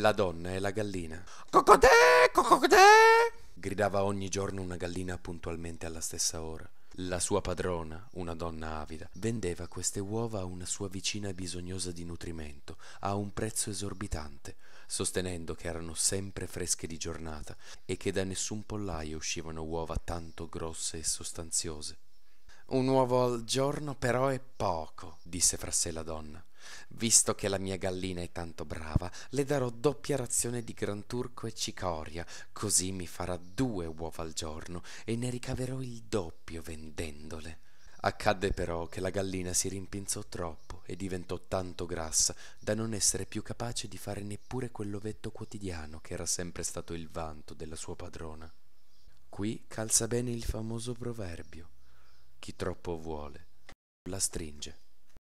La donna e la gallina. Cocodè, cocodè! Gridava ogni giorno una gallina puntualmente alla stessa ora. La sua padrona, una donna avida, vendeva queste uova a una sua vicina bisognosa di nutrimento a un prezzo esorbitante, sostenendo che erano sempre fresche di giornata e che da nessun pollaio uscivano uova tanto grosse e sostanziose. Un uovo al giorno però è poco, disse fra sé la donna. Visto che la mia gallina è tanto brava, le darò doppia razione di gran turco e cicoria, così mi farà due uova al giorno e ne ricaverò il doppio vendendole. Accadde però che la gallina si rimpinzò troppo e diventò tanto grassa da non essere più capace di fare neppure quell'ovetto quotidiano che era sempre stato il vanto della sua padrona. Qui calza bene il famoso proverbio chi troppo vuole, la stringe.